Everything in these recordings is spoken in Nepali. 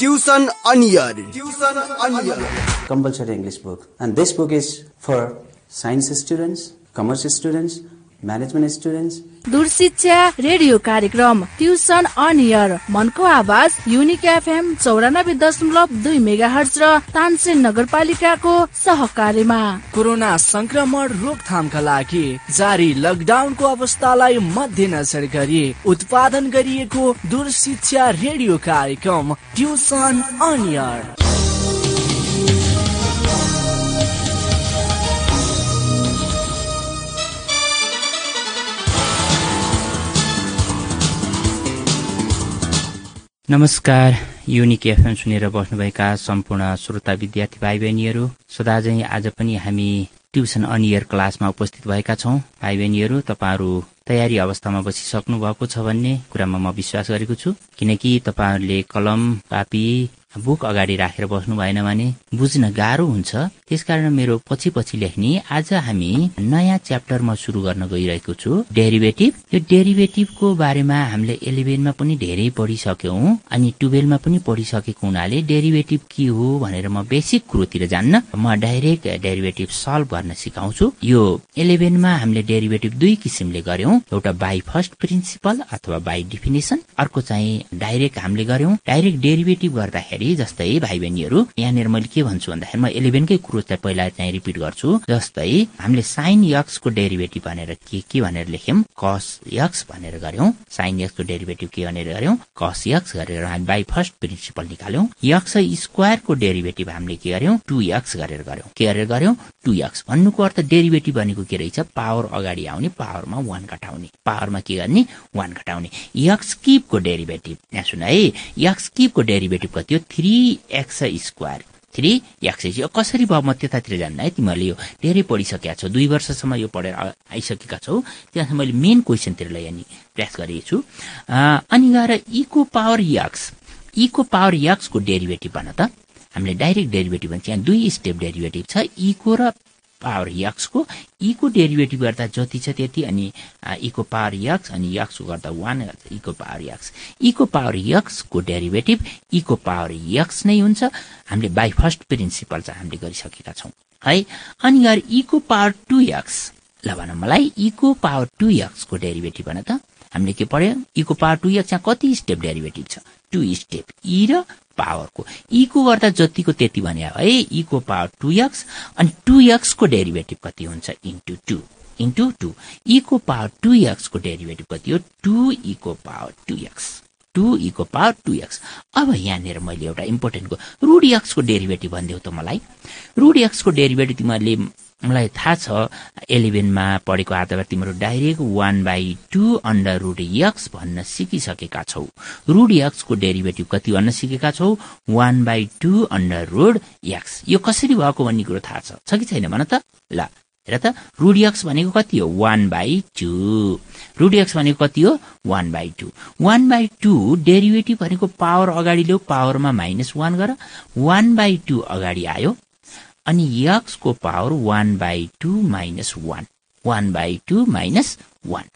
Tuition Anier. Tuition Anier. Compulsory English book. And this book is for science students, commerce students, management students radio कार्यक्रम ट्युसन अन इयर मनको आवाज युनिक एफएम चौरानब्बे दशमलव दुई मेगा हर्च र तानसेन नगरपालिकाको सहकार्यमा कोरोना संक्रमण रोकथामका लागि जारी लकडाउनको अवस्थालाई मध्यनजर गरी उत्पादन गरिएको दूर शिक्षा रेडियो कार्यक्रम ट्युसन अन इयर नमस्कार युनिक एफएम सुनेर बस्नुभएका सम्पूर्ण श्रोता विद्यार्थी भाइ बहिनीहरू सदाझै आज पनि हामी ट्युसन अनियर क्लासमा उपस्थित भएका छौँ भाइ बहिनीहरू तपाईँहरू तयारी अवस्थामा बसिसक्नु भएको छ भन्ने कुरामा म विश्वास गरेको छु किनकि तपाईँहरूले कलम कापी बुक अगाडि राखेर बस्नु भएन भने बुझ्न गाह्रो हुन्छ त्यसकारण मेरो पछि पछि लेख्ने आज हामी नयाँ च्याप्टरमा शुरू सुरु गर्न गइरहेको छु डेरिभेटिभ यो डेरिभेटिभको बारेमा हामीले इलेभेनमा पनि धेरै पढिसक्यौं अनि टुवेल्भमा पनि पढिसकेको हुनाले डेरिभेटिभ के हो भनेर म बेसिक कुरोतिर जान्न म डाइरेक्ट डेरिभेटिभ सल्भ गर्न सिकाउँछु यो इलेभेनमा हामीले डेरिभेटिभ दुई किसिमले गर्यौं गर्यौं एउटा बाई फर्स्ट प्रिन्सिपल अथवा बाई डिफिनेसन अर्को चाहिँ डाइरेक्ट हामीले गर्यौं डाइरेक्ट डेरिभेटिभ गर्दाखेरि जस्तै भाइ बहिनीहरू यहाँनिर मैले के भन्छु भन्दाखेरि म इलेभेनकै कुरो चाहिँ पहिला चाहिँ रिपिट गर्छु जस्तै हामीले साइन यक्सको डेरिभेटिभ भनेर के के भनेर लेख्यौं कस यक्स भनेर गर्यौं साइन यक्सको डेरिभेटिभ के भनेर गर्यौं कस यक्स गरेर हामी बाई फर्स्ट प्रिन्सिपल निकाल्यौं यक्स स्क्वायरको डेरिभेटिभ हामीले के गर्यौं टु यक्स गरेर गर्यौं के गरेर गर्यौं टु यक्स भन्नुको अर्थ डेरिभेटिभ भनेको के रहेछ पावर अगाडि आउने पावरमा वान घटाउने पावरमा के गर्ने वान घटाउने यक्स किपको डेरिभेटिभ यहाँ सुन है यक्स किपको डेरिभेटिभ कति हो three x square three x यो कसरी भयो म त्यतातिर जान्न है तिमीहरूले यो धेरै पढिसकेका छौ दुई वर्षसम्म यो पढेर आइसकेका छौ त्यहाँ मैले मेन क्वेसनतिर लैजाने प्रयास गरेको छु अनि गएर इको पावर यक्स इको पावर यक्सको डेरिभेटिभ भन त हामीले डाइरेक्ट डेरिभेटिभ भन्छ यहाँ दुई स्टेप डेरिभेटिभ छ इको र पावर यक्सको इको डेरिभेटिभ गर्दा जति छ त्यति अनि इको पावर यक्स अनि यक्स गर्दा वान इको पावर यक्स इको पावर यक्सको डेरिभेटिभ इको पावर यक्स नै हुन्छ हामीले बाई फर्स्ट प्रिन्सिपल चाहिँ हामीले गरिसकेका छौँ है अनि गएर इको पावर टु यक्स ल भन मलाई इको पावर टु यक्सको डेरिभेटिभ भन त हामीले के पढ्यो इको पावर टु यक्स यहाँ कति स्टेप डेरिभेटिभ छ टु स्टेप इ र पावरको इको गर्दा जतिको त्यति भने है इको पावर टु यक्स अनि टु यक्सको डेरिभेटिभ कति हुन्छ इन्टु टू इन्टु टू इको पावर टु यक्सको डेरिभेटिभ कति हो टु इको पावर टु यक्स टु इको पावर टु एक्स अब यहाँनिर मैले एउटा इम्पोर्टेन्टको रुड एक्सको डेरिभेटिभ भनिदेऊ त मलाई रुड एक्सको डेरिभेटिभ तिमीहरूले मलाई थाहा छ इलेभेनमा पढेको आधारमा तिम्रो direct one by two under root x भन्न सिकिसकेका छौ रुड यक्सको डेरिभेटिभ कति भन्न सिकेका छौ one by two under root x यो कसरी भएको भन्ने कुरो थाहा छ कि छैन भन त ल हेर त रुडियक्स भनेको कति हो वान बाई टू रुडियक्स भनेको कति हो one by two one by two derivative भनेको पावर अगाडि ल्याऊ पावरमा माइनस वान गर वान बाई टू अगाडि आयो अनि यक्सको power one by two minus one one by two minus one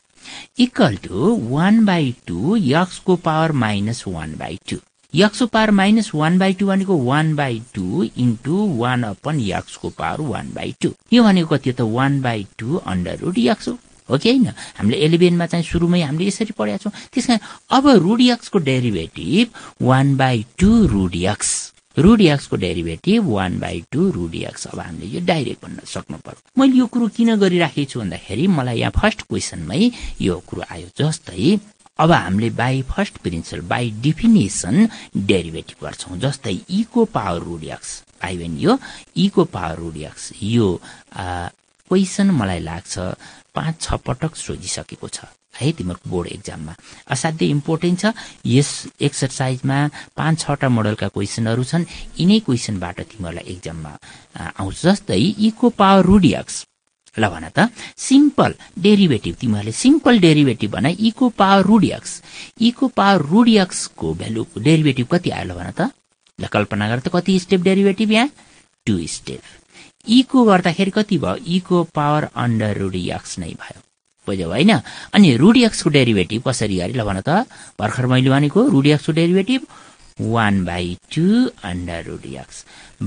equal to one by two यक्सको power minus one by two यक्सको power minus one by two भनेको one by two into one upon यक्सको पावर वान बाई टू यो भनेको कति त one by two under root x हो कि होइन हामीले इलेभेनमा चाहिँ सुरुमै हामीले यसरी पढाएको छौँ त्यस कारण अब रुड यक्सको derivative one by two root x root यक्सको derivative one by two root x अब हामीले यो डाइरेक्ट भन्न सक्नु पर्यो मैले यो कुरो किन गरिराखेको छु भन्दाखेरि मलाई यहाँ फर्स्ट क्वेसनमै यो कुरो आयो जस्तै अब हामीले by first principle by definition derivative गर्छौँ जस्तै इको पावर रुड एक्स आयो यो इको पावर रुड यो क्वेसन मलाई लाग्छ पाँच छ पटक सोधिसकेको छ है तिमीहरूको बोर्ड एक्जाममा असाध्यै इम्पोर्टेन्ट छ यस एक्सर्साइजमा पाँच छवटा मोडलका क्वेसनहरू छन् यिनै क्वेसनबाट तिमीहरूलाई एक्जाममा आउँछ जस्तै इको पावर रुडियक्स ल भन त सिम्पल डेरिभेटिभ तिमीहरूले सिम्पल डेरिभेटिभ भने इको पावर रुड इको पावर रुड भेल्यु डेरिभेटिभ कति आयो ल भन त ल कल्पना गर त कति स्टेप डेरिभेटिभ यहाँ टु स्टेप इको गर्दाखेरि कति भयो इको पावर अन्डर रुड नै भयो बुझ्यो होइन अनि रुड डेरिभेटिभ कसरी गरे ल भन त भर्खर मैले भनेको root derivative one by two under root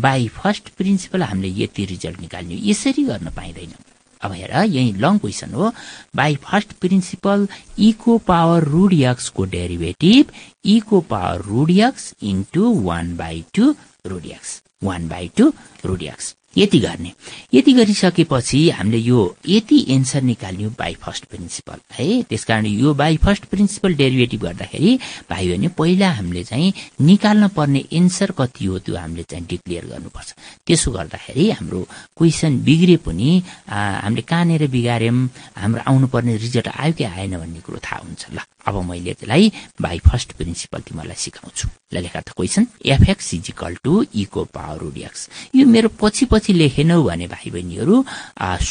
by first principle हामीले यति रिजल्ट निकाल्ने यसरी गर्न पाइँदैन अब हेर यही लङ क्वेसन हो बाई फर्स्ट प्रिन्सिपल इको पावर रुडियक्सको को डेरिभेटिभ इको power root x into one by two root x one by two root x यति गर्ने यति गरिसकेपछि हामीले यो यति एन्सर निकाल्यौँ बाई फर्स्ट प्रिन्सिपल है त्यसकारण यो बाई फर्स्ट प्रिन्सिपल डेरिभेटिभ गर्दाखेरि भाइ भने पहिला हामीले चाहिँ निकाल्न पर्ने एन्सर कति हो त्यो हामीले चाहिँ डिक्लेयर गर्नुपर्छ त्यसो गर्दाखेरि हाम्रो क्वेसन बिग्रे पनि हामीले कहाँनिर बिगार्यौँ हाम्रो आउनुपर्ने रिजल्ट आयो कि आएन भन्ने कुरो थाहा हुन्छ ल अब मैले त्यसलाई बाई फर्स्ट प्रिन्सिपल तिमीहरूलाई सिकाउँछु ल लेखा त क्वेसन एफएक्स इजिकल टु इको पावर रुड यो मेरो पछि पछि लेखेनौ भने भाइ बहिनीहरू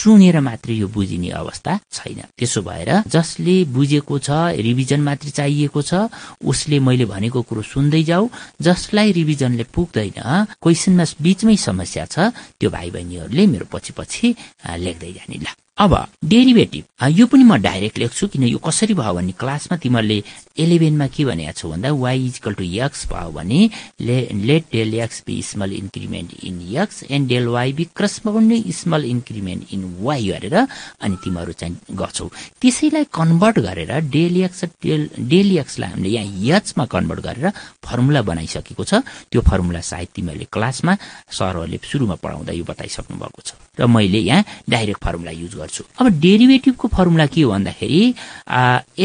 सुनेर मात्र यो बुझिने अवस्था छैन त्यसो भएर जसले बुझेको छ रिभिजन मात्रै चाहिएको छ उसले मैले भनेको कुरो सुन्दै जाऊ जसलाई रिभिजनले पुग्दैन क्वेसनमा बिचमै समस्या छ त्यो भाइ बहिनीहरूले मेरो पछि पछि लेख्दै जाने ल अब डेरिभेटिभ यो पनि म डाइरेक्ट लेख्छु किन यो कसरी भयो भने क्लासमा तिमीहरूले इलेभेनमा के भनेको छु भन्दा वाइ इजिकल टु यक्स भयो भने let del x be small increment in x and del y be corresponding small increment in y गरेर अनि तिमीहरू चाहिँ गर्छौ त्यसैलाई कन्भर्ट गरेर डेल यक्स डेल डेल यक्सलाई हामीले यहाँ यचमा कन्भर्ट गरेर फर्मुला बनाइसकेको छ त्यो फर्मुला सायद तिमीहरूले क्लासमा सरहरूले सुरुमा पढाउँदा यो बताइसक्नु भएको छ र मैले यहाँ डाइरेक्ट फर्मुला युज गर्छु अब डेरिभेटिभको फर्मुला के हो भन्दाखेरि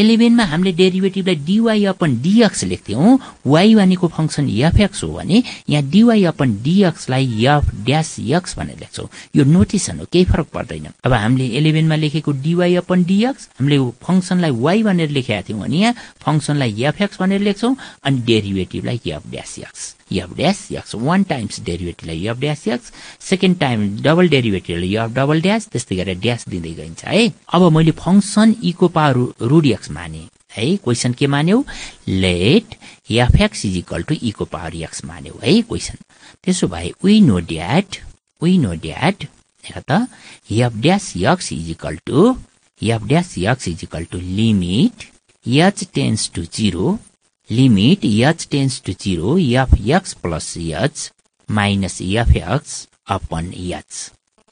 इलेभेनमा हामीले डेरिभेटिभलाई डिवाई अपन डिएक्स लेख्थ्यौं वाई वानीको फङ्सन एफ एक्स हो भने यहाँ डिवाई अपन डिएक्सलाई एफ ड्यास एक्स भनेर लेख्छौँ यो नोटेसन हो केही फरक पर्दैन अब हामीले इलेभेनमा लेखेको डिवाई अपन डिएक्स हामीले फङ्सनलाई वाई भनेर लेखेका थियौँ भने यहाँ फङ्सनलाई एफ एक्स भनेर लेख्छौँ अनि डेरिभेटिभलाई f dash x F dash x one times डेरिभेटिभलाई f dash x second time double डेरिभेटिभलाई एफ डबल ड्यास त्यस्तै गरेर ड्यास दिँदै गइन्छ है अब मैले फङ्सन इको पावर रुड एक्स माने है क्वेसन के मान्यौ let x is equal to इको पावर एक्स मान्यौ है क्वेसन त्यसो भए we know that we know that त f dash x is equal to f dash x is equal to limit h tends to zero limit h tends to zero f x plus h minus f x upon h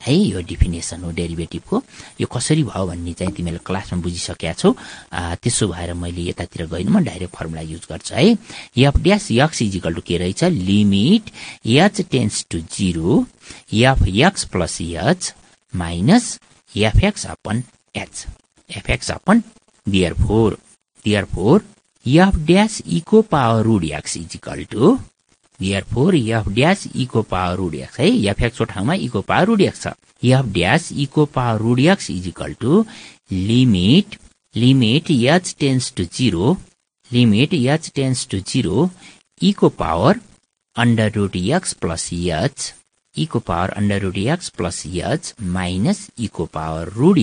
है यो डिफिनेसन हो डेरिभेटिभको यो कसरी भयो भन्ने चाहिँ तिमीहरूले क्लासमा बुझिसकेका छौ त्यसो भएर मैले यतातिर गइन म डाइरेक्ट फर्मुला युज गर्छु है f dash x equal to के रहेछ limit h tends to zero f x plus h minus f x upon h f x upon therefore dear four F dash इको power root x equal to for F dash इको पावर रुडियक्स है एक्सको ठाउँमा इको पावर रुडियक्स छ यफ ड्यास इको power root x is equal to limit limit h tends to zero limit h tends to zero इको power under root x plus h इको power under root x plus h minus इको power root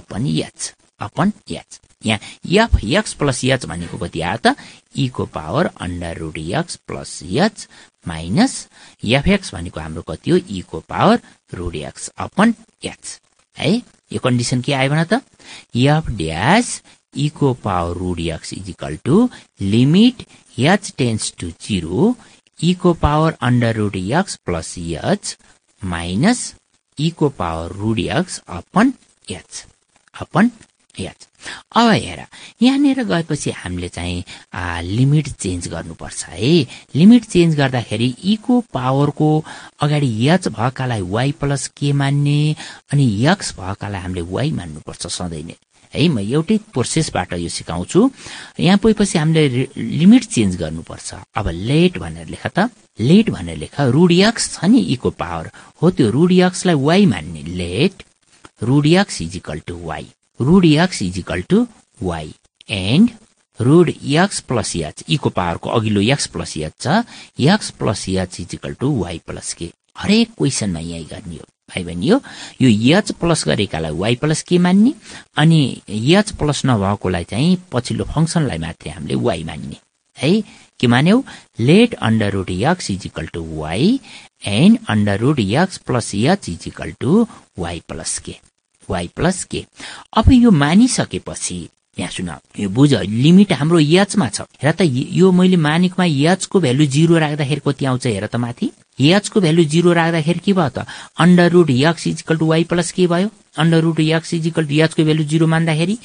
upon h upon h यहाँ एफ यक्स प्लस एच भनेको कति आयो त इको power under root x plus h minus f x भनेको हाम्रो कति हो इको power root x upon h है यो कन्डिसन के आयो भने त यफ ड्यास इको power root x equal to limit h tends to zero इको power under root x plus h minus इको power root x upon h upon यस अब हेर यहाँनिर गएपछि हामीले चाहिँ लिमिट चेन्ज गर्नुपर्छ है लिमिट चेन्ज गर्दाखेरि इको पावरको अगाडि यच भएकालाई वाई प्लस के मान्ने अनि यक्स भएकालाई हामीले वाइ मान्नुपर्छ सधैँ नै है म एउटै प्रोसेसबाट यो सिकाउँछु यहाँ पुगेपछि हामीले लिमिट चेन्ज गर्नुपर्छ अब लेट भनेर लेख त लेट भनेर लेख रुडियक्स छ नि इको पावर हो त्यो रुडियक्सलाई वाई मान्ने let root x is equal to y root x is equal to y and root x plus h इको पावरको अघिल्लो यक्स प्लस यच छ x plus h is equal to y plus k हरेक क्वेसनमा यही गर्ने हो भाइ हो यो यच प्लस गरेकालाई वाइ प्लस के मान्ने अनि यच प्लस नभएकोलाई चाहिँ पछिल्लो फङ्सनलाई मात्रै हामीले वाइ मान्ने है के मान्यौ let under root x is equal to y and under root x plus h is equal to y plus k y plus k अब यो मानिसकेपछि यहाँ सुन यो बुझ लिमिट हाम्रो यचमा छ हेर त यो मैले मानेकोमा यचको भ्यालु जिरो राख्दाखेरि कति आउँछ हेर त माथि यचको भ्यालु जिरो राख्दाखेरि के भयो त under root x equal to y plus k भयो under root x equal to यचको भ्यालु जिरो मान्दाखेरि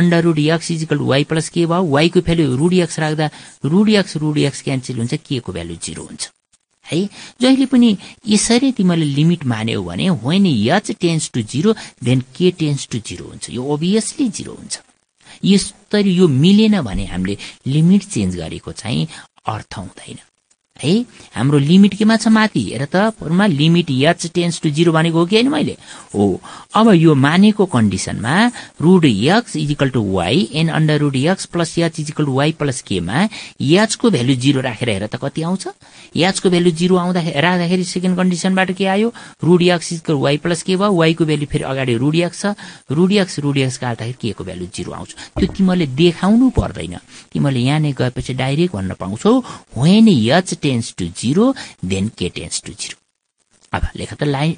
under root x equal to y plus k भयो वाइको भ्यालु रुट यक्स राख्दा root x root x cancel हुन्छ के को भ्यालु जिरो हुन्छ है जहिले पनि यसरी तिमीले लिमिट मान्यौ भने when h tends to zero then k tends to zero हुन्छ यो ओभियसली जिरो हुन्छ यसरी यो मिलेन भने हामीले लिमिट चेन्ज गरेको चाहिँ अर्थ हुँदैन है हाम्रो लिमिट केमा छ माथि हेर त formula limit h tends to zero भनेको हो कि होइन मैले हो अब यो मानेको कन्डिसनमा root x equal to y and under root x plus h is equal to y plus केमा याचको भ्यालु जिरो राखेर हेर त कति आउँछ याचको भ्यालु जिरो आउँदा राख्दाखेरि सेकेन्ड कन्डिसनबाट के आयो root x is equal y plus k भयो वाईको भ्यालु फेरि अगाडि रुड यक्स छ रुड यक्स रुड यक्स काट्दाखेरि के को भ्यालु जिरो आउँछ त्यो तिमीले देखाउनु पर्दैन तिमीले यहाँ नै गएपछि डाइरेक्ट भन्न पाउँछौ when h tends to zero then k tends to zero अब लेख त लाइन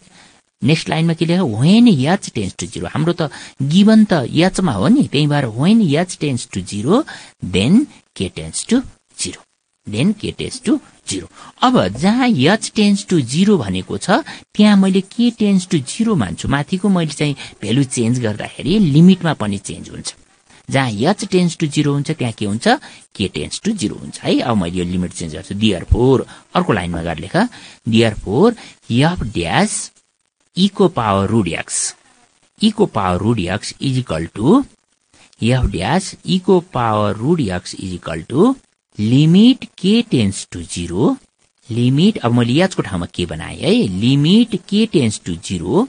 नेक्स्ट लाइनमा के लेख when h tends to zero हाम्रो त गिवन त याचमा हो नि त्यही भएर when h tends to zero then k tends to zero then k tends to zero अब जहाँ यच टेन्स टू जिरो भनेको छ त्यहाँ मैले के टेन्स टू जिरो मान्छु माथिको मैले चाहिँ भेल्यु चेन्ज गर्दाखेरि लिमिटमा पनि चेन्ज हुन्छ जहाँ यच टेन्स टू जिरो हुन्छ त्यहाँ के हुन्छ के टेन्स टू जिरो हुन्छ है अब मैले यो लिमिट चेन्ज गर्छु डियर फोर अर्को लाइनमा गएर लेख डियर फोर यफ ड्यास इको पावर रुड एक्स इको power root x is equal to f dash इको power root x is equal to limit k tends to zero limit अब मैले यचको ठाउँमा के बनाएँ है limit k tends to zero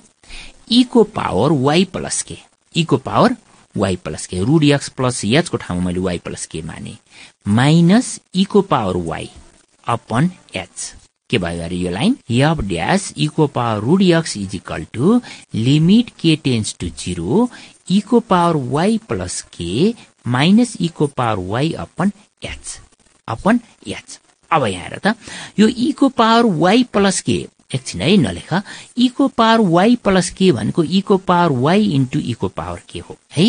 इको e power y plus k इको power y plus k root x plus एचको ठाउँमा मैले वाई प्लस के माने माइनस इको e power y upon h के भयो अरे यो लाइन यफ ड्यास इको e power root x is equal to limit k tends to zero इको power y plus k minus इको e power y upon h upon h अब यहाँ हेर त यो इको पावर वाई प्लस के एकछिन है नलेख इको पावर वाई प्लस के भनेको इको पावर वाई इन्टु इको पावर के हो है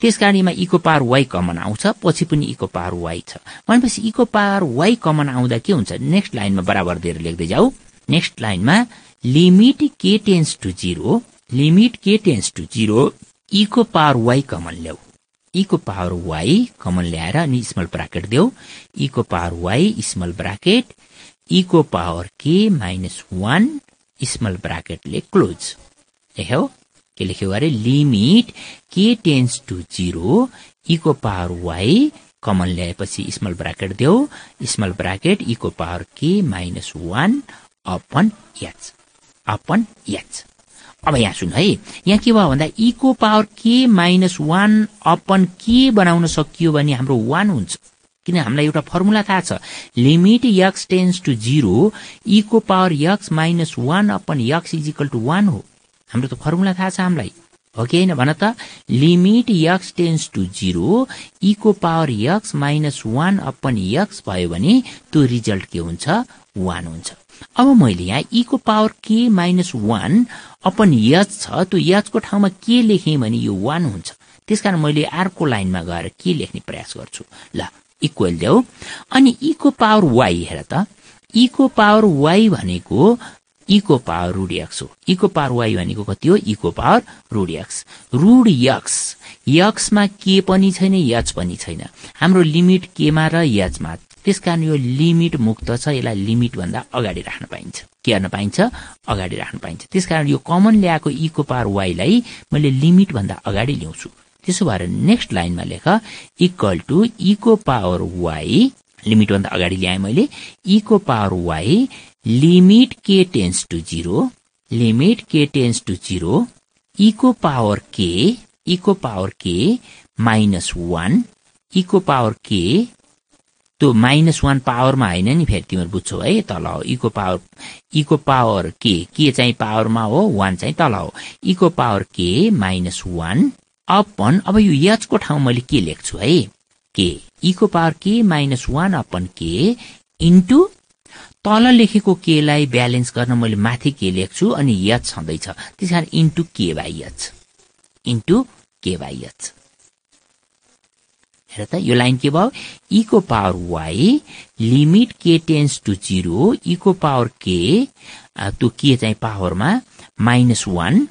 त्यस कारणमा इको पावर वाई कमन आउँछ पछि पनि इको पावर वाई छ भनेपछि इको पावर वाई कमन आउँदा के हुन्छ नेक्स्ट लाइनमा बराबर दिएर लेख्दै जाऊ नेक्स्ट लाइनमा limit k tends to zero limit k tends to zero इको पावर वाई कमन ल्याऊ इको पावर वाई कमन ल्याएर अनि स्मल ब्राकेट देऊ इको पावर वाई स्मल ब्राकेट को power k minus one small ब्राकेटले क्लोज लेख्यौ के लेख्यौ अरे limit k tends to zero इको पावर वाई कमन ल्याएपछि स्मल ब्राकेट देऊ स्मल ब्राकेट इको power k minus one upon h upon h अब यहाँ सुन है यहाँ के भयो भन्दा इको power k minus one upon k बनाउन सकियो भने हाम्रो वान हुन्छ किन हामीलाई एउटा फर्मुला थाहा छ limit x tends to zero इको power x minus one upon x equal to one हो हाम्रो त फर्मुला थाहा छ हामीलाई हो कि होइन भन त limit x tends to zero इको power x minus one upon x भयो भने त्यो रिजल्ट के हुन्छ वान हुन्छ अब मैले यहाँ इको power k minus one upon h छ त्यो यचको ठाउँमा के लेखेँ भने यो वान हुन्छ त्यसकारण मैले अर्को लाइनमा गएर के लेख्ने प्रयास गर्छु ल इक्वल ल्याऊ अनि इको पावर वाइ हेर त इको पावर वाइ भनेको इको पावर रुड यक्स हो इको पावर वाइ भनेको कति हो इको power root x root x यक्समा के पनि छैन यच पनि छैन हाम्रो लिमिट केमा र यचमा त्यसकारण यो लिमिट मुक्त छ यसलाई लिमिटभन्दा अगाडि राख्न पाइन्छ के गर्न पाइन्छ अगाडि राख्न पाइन्छ त्यसकारण यो कमन ल्याएको इको पावर वाइलाई मैले लिमिटभन्दा अगाडि ल्याउँछु त्यसो भएर नेक्स्ट लाइनमा लेख इक्वल टु इको पावर वाई लिमिट भन्दा अगाडि ल्याएँ मैले इको power y limit k tends to zero limit k tends to zero इको पावर के इको पावर के माइनस वान इको पावर के त्यो माइनस वान पावरमा होइन नि फेरि तिमीहरू बुझ्छौ है तल हो इको पावर इको पावर के के चाहिँ पावरमा हो वान चाहिँ तल हो इको power k minus one upon अब यो यचको ठाउँ मैले के लेख्छु है के इको power k minus one upon k into तल लेखेको केलाई ब्यालेन्स गर्न मैले माथि के लेख्छु अनि यच छँदैछ त्यस कारण into k by h into k by h हेर त यो लाइन के भयो इको power y limit k tends to zero इको पावर के त्यो के चाहिँ पावरमा minus one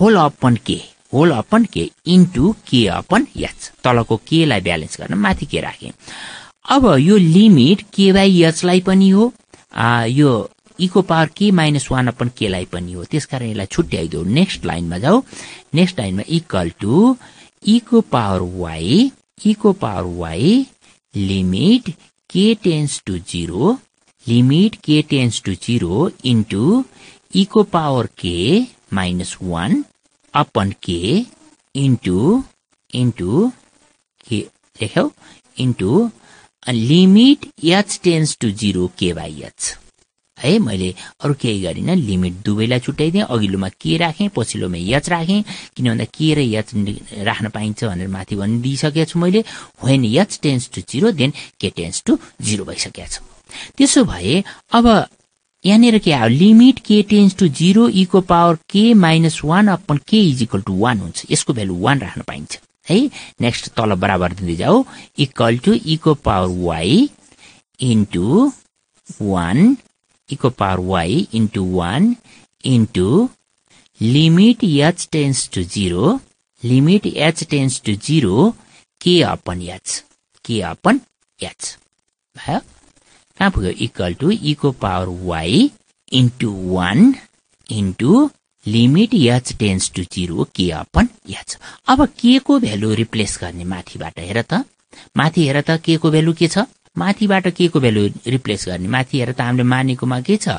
whole upon k whole upon k into k upon h तलको केलाई ब्यालेन्स गर्न माथि के राखेँ अब यो लिमिट के बाई एचलाई पनि हो यो इको power k minus one upon केलाई पनि हो त्यसकारण यसलाई छुट्याइदेऊ नेक्स्ट लाइनमा जाऊ नेक्स्ट लाइनमा इक्वल टु इको पावर वाई इको power y limit k tends to zero limit k tends to zero into इको power k minus one upon k into into के लेख्यौ into limit h tends to zero k by h है मैले अरू केही गरिनँ लिमिट दुवैलाई छुट्याइदिएँ अघिल्लोमा के राखेँ पछिल्लोमा यच राखेँ किन भन्दा के र यच राख्न पाइन्छ भनेर माथि भनिदिइसकेको छु मैले when h tends to zero then k tends to zero भइसकेको छु त्यसो भए अब यहाँनिर के आयो limit k tends to zero इको power k minus one upon k is equal to one हुन्छ यसको भ्यालु वान राख्न पाइन्छ है नेक्स्ट तल बराबर दिँदै जाऊ इक्वल टु इको पावर वाई इन्टु वान इको power y into one into limit h tends to zero limit h tends to zero k upon h k upon h भयो कहाँ पुग्यो इक्वल टु इको power y into one into limit h tends to zero k upon h अब के को भेल्यु रिप्लेस गर्ने माथिबाट हेर त माथि हेर त के को भेल्यु के छ माथिबाट के को भेल्यु रिप्लेस गर्ने माथि हेर त हामीले मानेकोमा के छ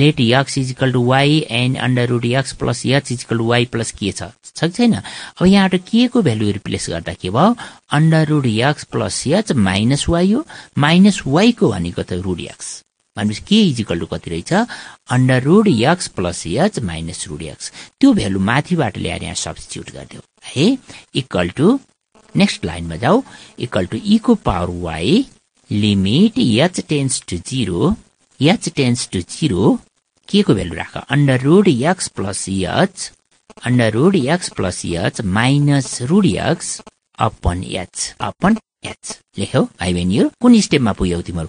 let x equal to y and under root x plus h is equal to y plus k छ छ छैन अब यहाँबाट के को भेल्यु रिप्लेस गर्दा के भयो under root x plus h minus y हो माइनस वाइको भनेको त रुट यक्स भनेपछि के इजिकल टु कति रहेछ under root x plus h minus root x त्यो भेल्यु माथिबाट ल्याएर यहाँ सब्सटिच्युट गरिदियो है इक्वल टु नेक्स्ट लाइनमा जाऊ इक्वल टु इको power y limit h tends to zero h tends to zero के को भेल्यु राख under root x plus h under root x plus h minus root x upon h upon h लेख्यौ भाइ बहिनीहरू कुन स्टेपमा पुग्यौ तिमीहरू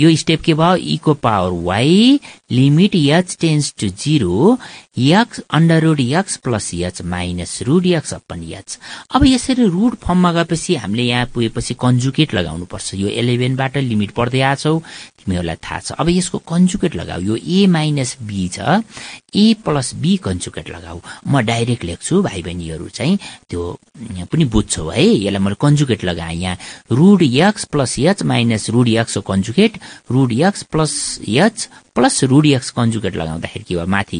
यो स्टेप के भयो इको e power y, limit h tends to zero x under root x plus h minus root x upon h अब यसरी रुट फर्ममा गएपछि हामीले यहाँ पुगेपछि कन्जुकेट लगाउनुपर्छ यो इलेभेनबाट लिमिट पढ्दै आएछौ तिमीहरूलाई थाहा छ अब यसको कन्जुकेट लगाऊ यो ए माइनस बी छ ए प्लस बी कन्जुकेट लगाऊ म डाइरेक्ट लेख्छु भाइ बहिनीहरू चाहिँ त्यो पनि बुझ्छौ है यसलाई मैले कन्जुकेट लगाएँ यहाँ root x plus h minus root यक्सको conjugate root x plus h plus root x conjugate लगाउँदाखेरि के भयो माथि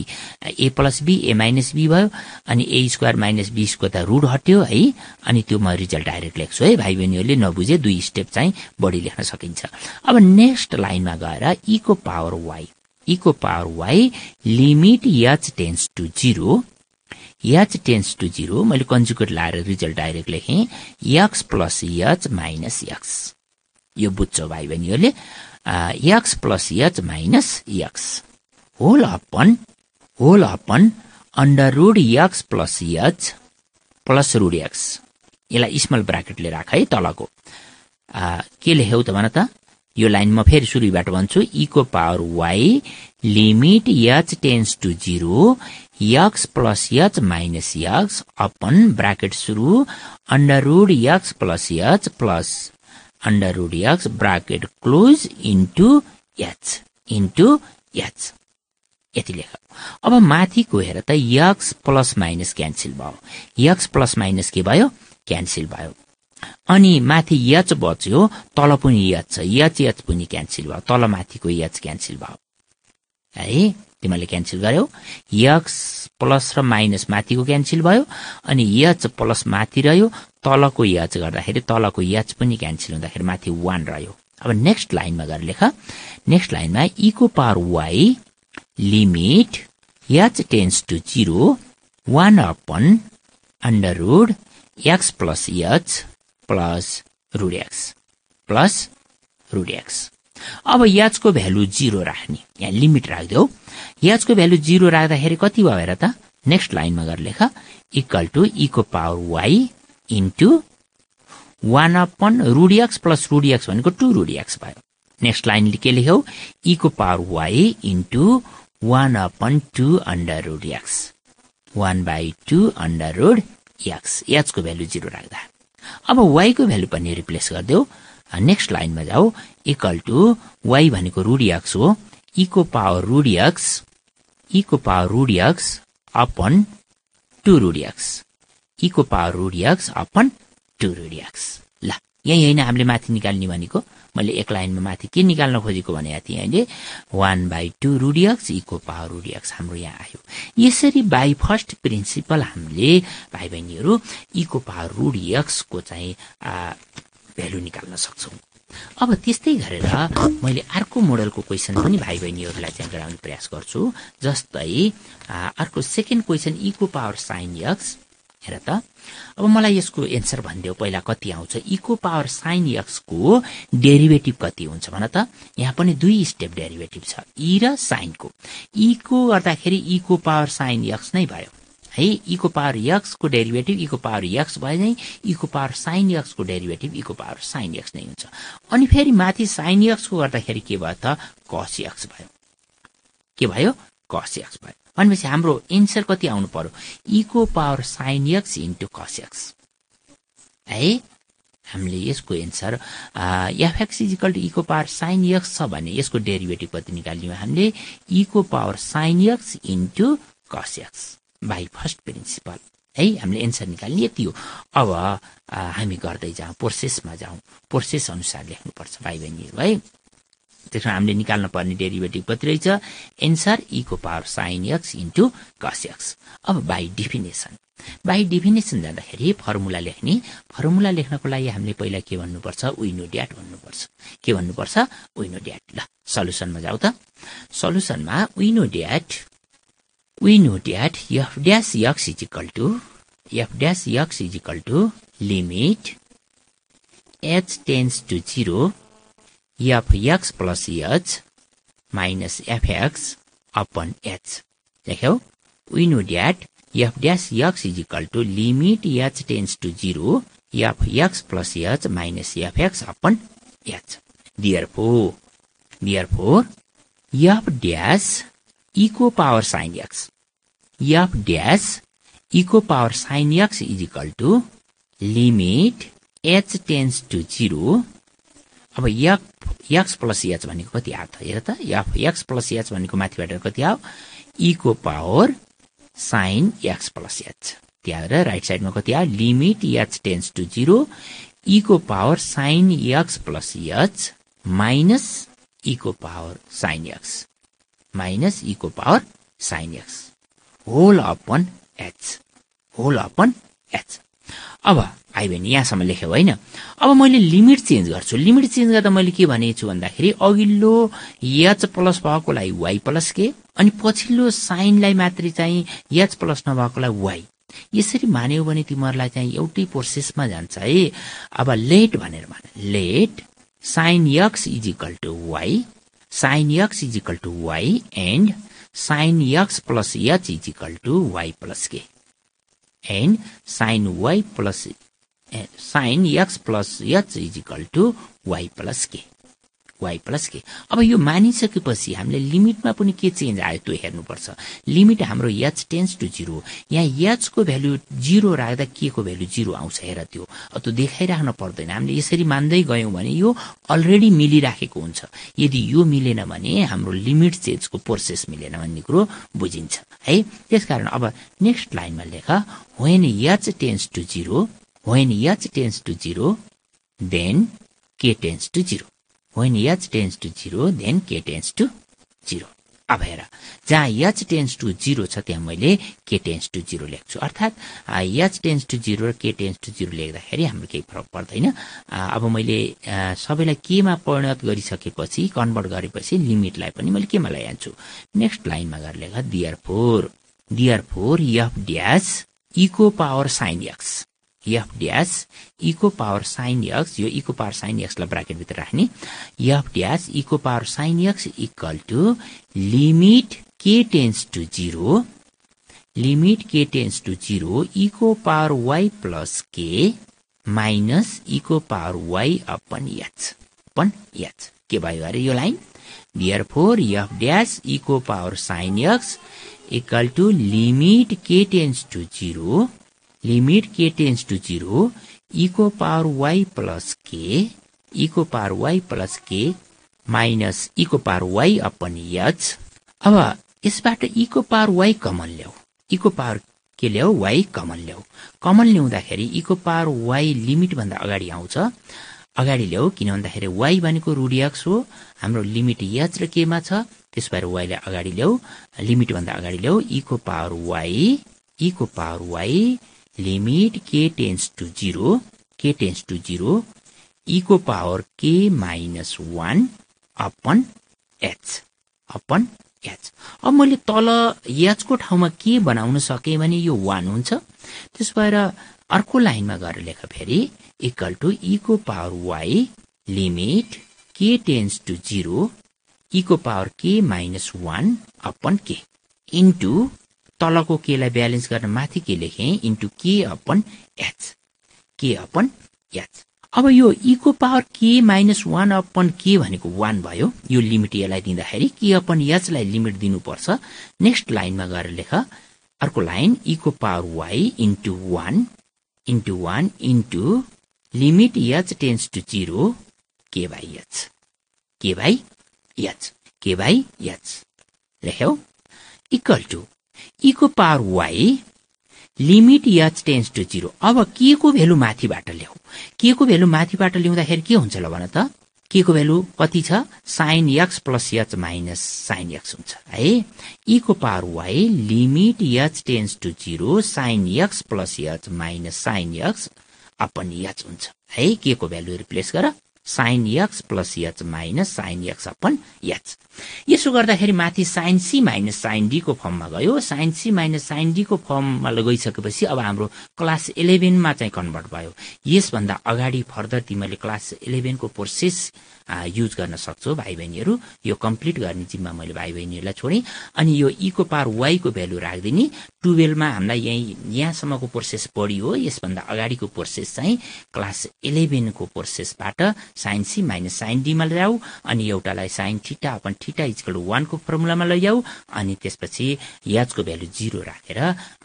a plus b a minus b भयो अनि a square minus b square त रुट हट्यो है अनि त्यो म रिजल्ट डाइरेक्ट लेख्छु है भाइ बहिनीहरूले नबुझे दुई स्टेप चाहिँ बढी लेख्न सकिन्छ अब नेक्स्ट लाइनमा गएर इको e पावर वाई इको e power y limit h tends to zero h tends to zero मैले कन्जुकेट लाएर रिजल्ट डाइरेक्ट लेखेँ x plus h minus x यो बुझ्छौ भाइ बहिनीहरूले x plus h minus x whole upon whole upon under root x plus h plus root x यसलाई स्मल ब्राकेटले राख है तलको के लेख्यौ त भन त यो लाइन म फेरि सुरुबाट भन्छु इको power y limit h tends to zero x plus h minus x upon bracket सुरु under root x plus h plus under root x bracket close into h into h यति लेख अब माथिको हेर त यक्स प्लस माइनस क्यान्सिल भयो यक्स प्लस माइनस के भयो क्यान्सिल भयो अनि माथि यच बच्यो तल पनि यच छ यच यच पनि क्यान्सिल भयो तल माथिको यच क्यान्सिल भयो है तिमीहरूले क्यान्सल गर्यौ यक्स प्लस र माइनस माथिको क्यान्सल भयो अनि यच प्लस माथि रह्यो तलको यच गर्दाखेरि तलको यच पनि क्यान्सल हुँदाखेरि माथि वान रह्यो अब नेक्स्ट लाइनमा गएर लेख नेक्स्ट लाइनमा इको power y limit h tends to zero one upon under root x plus h plus root x plus root x अब याचको भ्यालु जिरो राख्ने यहाँ लिमिट राखिदेऊ याचको भ्यालु जिरो राख्दाखेरि कति भयो र त नेक्स्ट लाइनमा गएर लेख इक्वल टु इको power y into one upon root x plus root x भनेको टु रुडिएक्स भयो नेक्स्ट लाइनले के लेख्यौ इको power y into one upon to under root x one by two under root x याचको भ्यालु जिरो राख्दा अब वाईको भ्यालु पनि रिप्लेस गरिदेऊ नेक्स्ट uh, लाइनमा जाऊ इक्वल टु वाइ भनेको रुडियक्स हो इको पावर रुडियक्स इको power root x upon two root x इको power root x upon two root x ल यहीँ होइन हामीले माथि निकाल्ने भनेको मैले एक लाइनमा माथि के निकाल्न खोजेको भनेको थिएँ अहिले वान बाई टू रुडियक्स इको पावर रुडियक्स हाम्रो यहाँ आयो यसरी बाई फर्स्ट प्रिन्सिपल हामीले भाइ बहिनीहरू इको e पावर रुडियक्सको चाहिँ uh, भ्यालु निकाल्न सक्छौँ अब त्यस्तै गरेर मैले अर्को मोडलको क्वेसन पनि भाइ बहिनीहरूलाई त्यहाँ गराउने प्रयास गर्छु जस्तै अर्को सेकेन्ड क्वेसन इको e पावर साइन यक्स हेर त अब मलाई यसको एन्सर भनिदेऊ पहिला कति आउँछ इको e पावर साइन यक्सको डेरिभेटिभ कति हुन्छ भन त यहाँ पनि दुई स्टेप डेरिभेटिभ छ इ e र साइनको इको गर्दाखेरि इको पावर साइन यक्स नै भयो है इको e पावर यक्सको डेरिभेटिभ इको e पावर यक्स भयो नै इको पावर साइन यक्सको डेरिभेटिभ इको पावर साइन यक्स नै हुन्छ अनि फेरि माथि साइन यक्सको गर्दाखेरि के भयो त कस यक्स भयो के भयो कस यक्स भयो भनेपछि हाम्रो एन्सर कति आउनु पर्यो इको power sine x into cos x है हामीले यसको एन्सर एफएक्स इजिकल टु इको पावर साइन यक्स छ भने यसको डेरिभेटिभ कति निकाल्यौँ हामीले इको power sine x into cos x by first principle है हामीले एन्सर निकाल्ने यति हो अब हामी गर्दै जाउँ प्रोसेसमा जाउँ प्रोसेस अनुसार लेख्नुपर्छ भाइ बहिनीहरू है त्यसमा हामीले निकाल्नु पर्ने डेरिभेटिभ कति रहेछ एन्सर इको e power sine x into cos x अब बाई डिफिनेसन बाई डिफिनेसन जाँदाखेरि फर्मुला लेख्ने फर्मुला लेख्नको लागि हामीले पहिला के भन्नुपर्छ विनो ड्याट भन्नुपर्छ के भन्नुपर्छ विनो ड्याट ल सल्युसनमा जाउँ त सल्युसनमा we know that we know that f dash x is equal to f dash x is equal to limit h tends to 0 f x plus h minus fx upon h देख्यौ we know that f dash x is equal to limit h tends to 0 f x plus h minus fx upon h therefore therefore f dash इको power sine x F dash इको power sine x is equal to limit h tends to zero अब यफ एक्स प्लस एच भनेको कति आयो त हेर त यफ एक्स प्लस एच भनेको माथिबाट कति आयो इको power sine x plus h त्यहाँबाट राइट साइडमा कति आयो limit h tends to zero इको power sine x plus h minus इको पावर साइन एक्स माइनस इको e power sine x whole upon h whole upon h अब आयो भने यहाँसम्म लेख्यो होइन अब मैले लिमिट चेन्ज गर्छु लिमिट चेन्ज गर्दा मैले के भनेको छु भन्दाखेरि अघिल्लो एच प्लस भएकोलाई लागि वाइ प्लस के अनि पछिल्लो साइनलाई मात्रै चाहिँ एच प्लस नभएकोलाई वाइ यसरी मान्यो भने तिमीहरूलाई चाहिँ एउटै प्रोसेसमा जान्छ है अब लेट भनेर माने let sine x is equal to y sin x is equal to y and sin x plus h is equal to y plus k and sin y plus uh, sin x plus h is equal to y plus k y plus k अब यो मानिसकेपछि हामीले लिमिटमा पनि के चेन्ज आयो त्यो हेर्नुपर्छ लिमिट हाम्रो एच टेन्स टु जिरो यहाँ एचको भ्यालु जिरो राख्दा के को भ्यालु जिरो आउँछ हेर त्यो त्यो देखाइराख्न पर्दैन हामीले यसरी मान्दै गयौँ भने यो अलरेडी मिलिराखेको हुन्छ यदि यो मिलेन भने हाम्रो लिमिट चेन्जको प्रोसेस मिलेन भन्ने कुरो बुझिन्छ है त्यसकारण अब नेक्स्ट लाइनमा लेख when h tends to zero when h tends to zero then k tends to zero when h tends to zero then k tends to zero अब हेर जहाँ यच टेन्स टु जिरो छ त्यहाँ मैले के टेन्स टु जिरो लेख्छु अर्थात् यच टेन्स टु जिरो र के टेन्स टु जिरो लेख्दाखेरि हाम्रो केही फरक पर्दैन अब मैले सबैलाई केमा परिणत गरिसकेपछि कन्भर्ट गरेपछि लिमिटलाई पनि मैले केमा लगाइहाल्छु नेक्स्ट लाइनमा गएर लेख दियर फोर दियर फोर यफ ड्यास इको power sine x F dash इको पावर साइन एक्स यो इको पावर साइन एक्सलाई ब्राकेटभित्र राख्ने एफ ड्यास इको power sine x equal to limit k tends to zero limit k tends to zero इको power y plus k minus इको power y upon h upon h के भयो अरे यो लाइन डियर फोर एफ ड्यास इको power sine x equal to limit k tends to zero limit k tends to zero इको पावर वाई प्लस के इको power y plus k minus इको पावर वाई अपन यच अब यसबाट इको पावर वाई कमन ल्याऊ इको पावर के ल्याऊ वाई कमन ल्याऊ कमन ल्याउँदाखेरि इको पावर वाई लिमिटभन्दा अगाडि आउँछ अगाडि ल्याऊ किन भन्दाखेरि वाई भनेको रुडियक्स हो हाम्रो लिमिट यच र केमा छ त्यस भएर वाईलाई अगाडि ल्याऊ लिमिटभन्दा अगाडि ल्याऊ इको पावर वाई इको power y limit k tends to zero k tends to zero इको power k minus one upon h upon h अब मैले तल एचको ठाउँमा के बनाउन सकेँ भने यो वान हुन्छ त्यस भएर अर्को लाइनमा गएर लेख फेरि इक्वल टु इको power y limit k tends to zero इको power k minus one upon k into तलको केलाई ब्यालेन्स गर्न माथि के लेखेँ into k upon h k upon h अब यो इको e power k minus one upon k भनेको वान भयो यो लिमिट यसलाई दिँदाखेरि के अपन एचलाई लिमिट दिनुपर्छ नेक्स्ट लाइनमा गएर लेख अर्को लाइन इको e power y into one into one into limit h tends to zero k by h k by h k by h लेख्यौ इक्वल टु ई को power y limit h tends to zero अब के को भेल्यु माथिबाट ल्याऊ के को भेल्यु माथिबाट ल्याउँदाखेरि के हुन्छ ल भन त के को भेल्यु कति छ sine x plus h minus sine x हुन्छ है ई को power y limit h tends to zero sine x plus h minus sine x upon h हुन्छ है के को भेल्यु रिप्लेस गर sine x plus h minus sine x upon h यसो गर्दाखेरि माथि साइन सी माइनस साइन डीको फर्ममा गयो साइन सी माइनस साइन डीको फर्ममा गइसकेपछि अब हाम्रो क्लास इलेभेनमा चाहिँ कन्भर्ट भयो यसभन्दा अगाडि फर्दर तिमीले क्लास इलेभेनको प्रोसेस युज गर्न सक्छौ भाइ बहिनीहरू यो कम्प्लिट गर्ने जिम्मा मैले भाइ बहिनीहरूलाई छोडेँ अनि यो इको e पार वाईको भ्यालु राखिदिने टुवेल्भमा हामीलाई यहीँ यहाँसम्मको प्रोसेस बढी हो यसभन्दा अगाडिको प्रोसेस चाहिँ क्लास इलेभेनको प्रोसेसबाट साइन सी माइनस साइन डीमा ल्याऊ अनि एउटालाई sine theta upon theta equal वानको फर्मुलामा लैजाऊ अनि त्यसपछि याजको भ्यालु जिरो राखेर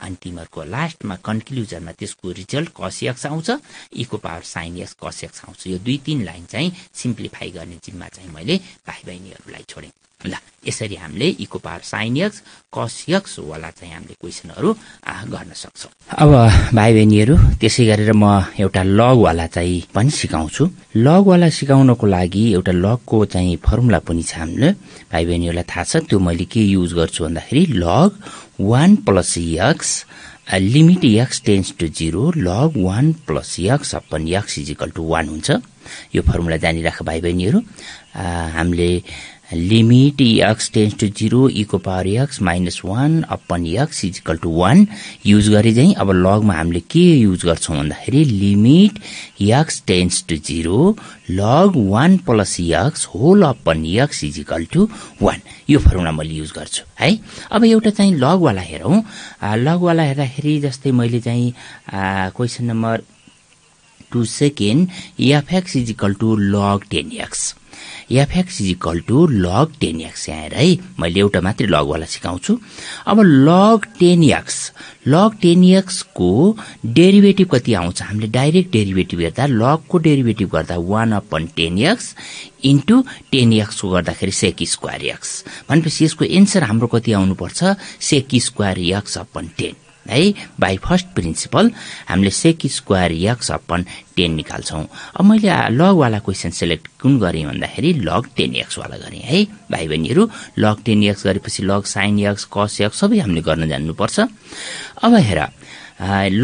अनि तिमीहरूको लास्टमा कन्क्लुजनमा त्यसको रिजल्ट कसियक्स आउँछ इको पावर साइन यस कसियक्स आउँछ यो दुई तिन लाइन चाहिँ सिम्प्लिफाई गर्ने जिम्मा चाहिँ मैले भाइ बहिनीहरूलाई छोडेँ ल यसरी हामीले इको पावर साइन एक्स कस एक्सवाला चाहिँ हामीले क्वेसनहरू गर्न सक्छौँ अब भाइ बहिनीहरू त्यसै गरेर म एउटा लगवाला चाहिँ पनि सिकाउँछु लगवाला सिकाउनको लागि एउटा लगको चाहिँ फर्मुला पनि छ हामीले भाइ बहिनीहरूलाई थाहा छ त्यो मैले के युज गर्छु भन्दाखेरि log one plus x limit x tends to zero log one plus x upon x equal to one हुन्छ यो फर्मुला जानिराख भाइ बहिनीहरू हामीले limit x tends to zero इको power x minus one upon x equal to one use गरे चाहिँ अब लगमा हामीले के युज गर्छौँ भन्दाखेरि limit x tends to zero log one plus x whole upon x equal to one यो फर्मुला मैले युज गर्छु है अब एउटा चाहिँ लगवाला हेरौँ लगवाला हेर्दाखेरि जस्तै मैले चाहिँ question number two second f x equal to log ten x f x is equal to log ten x यहाँ आएर है मैले एउटा मात्रै लगवाला सिकाउँछु अब log ten x log ten एक्सको डेरिभेटिभ कति आउँछ हामीले डाइरेक्ट डेरिभेटिभ हेर्दा लगको डेरिभेटिभ गर्दा one upon ten x into ten एक्सको गर्दाखेरि सेक स्क्वायर एक्स भनेपछि यसको एन्सर हाम्रो कति आउनुपर्छ sec square x upon ten है बाई फर्स्ट प्रिन्सिपल हामीले sec square x upon ten निकाल्छौँ अब मैले लगवाला क्वेसन सेलेक्ट कुन गरेँ भन्दाखेरि लग टेन एक्सवाला गरेँ है भाइ बहिनीहरू लग टेन यक्स गरेपछि log sine x cos x सबै हामीले गर्न जान्नुपर्छ अब हेर